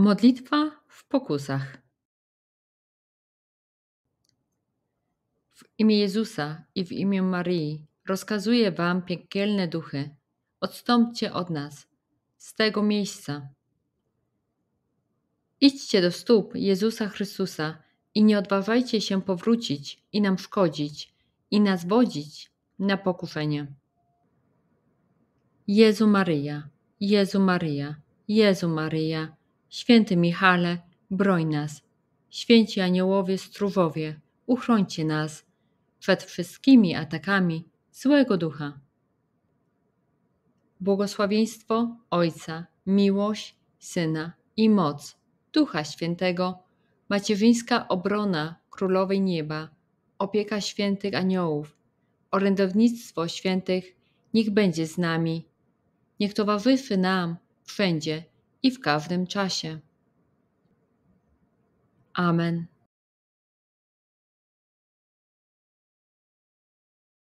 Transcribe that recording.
Modlitwa w pokusach. W imię Jezusa i w imię Marii rozkazuję Wam, piekielne duchy, odstąpcie od nas, z tego miejsca. Idźcie do stóp Jezusa Chrystusa i nie odważajcie się powrócić i nam szkodzić, i nas wodzić na pokuszenie. Jezu Maryja, Jezu Maryja, Jezu Maryja Święty Michale, broń nas. Święci aniołowie, strówowie, uchrońcie nas przed wszystkimi atakami złego ducha. Błogosławieństwo Ojca, miłość Syna i moc Ducha Świętego, macierzyńska obrona Królowej Nieba, opieka świętych aniołów, orędownictwo świętych, niech będzie z nami. Niech towarzyszy nam wszędzie i w każdym czasie. Amen.